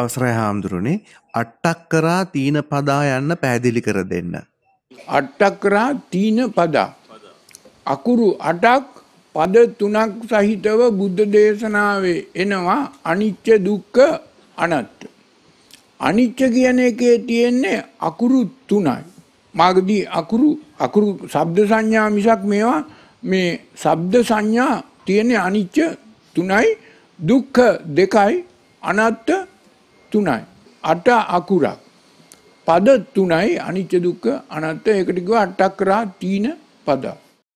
අවසරය හාමුදුරුණේ අට්ටක් කරා තීන පදා යන්න පැහැදිලි කර දෙන්න. අට්ටක් කරා තීන පදා. අකුරු අටක් පද තුනක් සහිතව බුද්ධ දේශනාවේ එනවා අනිච්ච දුක්ක අනත්ත. අනිච්ච කියන එකේ තියෙන්නේ අකුරු තුනයි. මගදී අකුරු අකුරු සබ්ද සංඥා මිසක් මේවා මේ සබ්ද සංඥා තියෙන්නේ අනිච්ච තුනයි දුක්ඛ දෙකයි අනත්ත තුනයි. අට අකුරක්. පද තුනයි අනිච්ච දුක්ඛ අනාත්ම ඒකට කිව්වා අටක්‍රා තීන පද.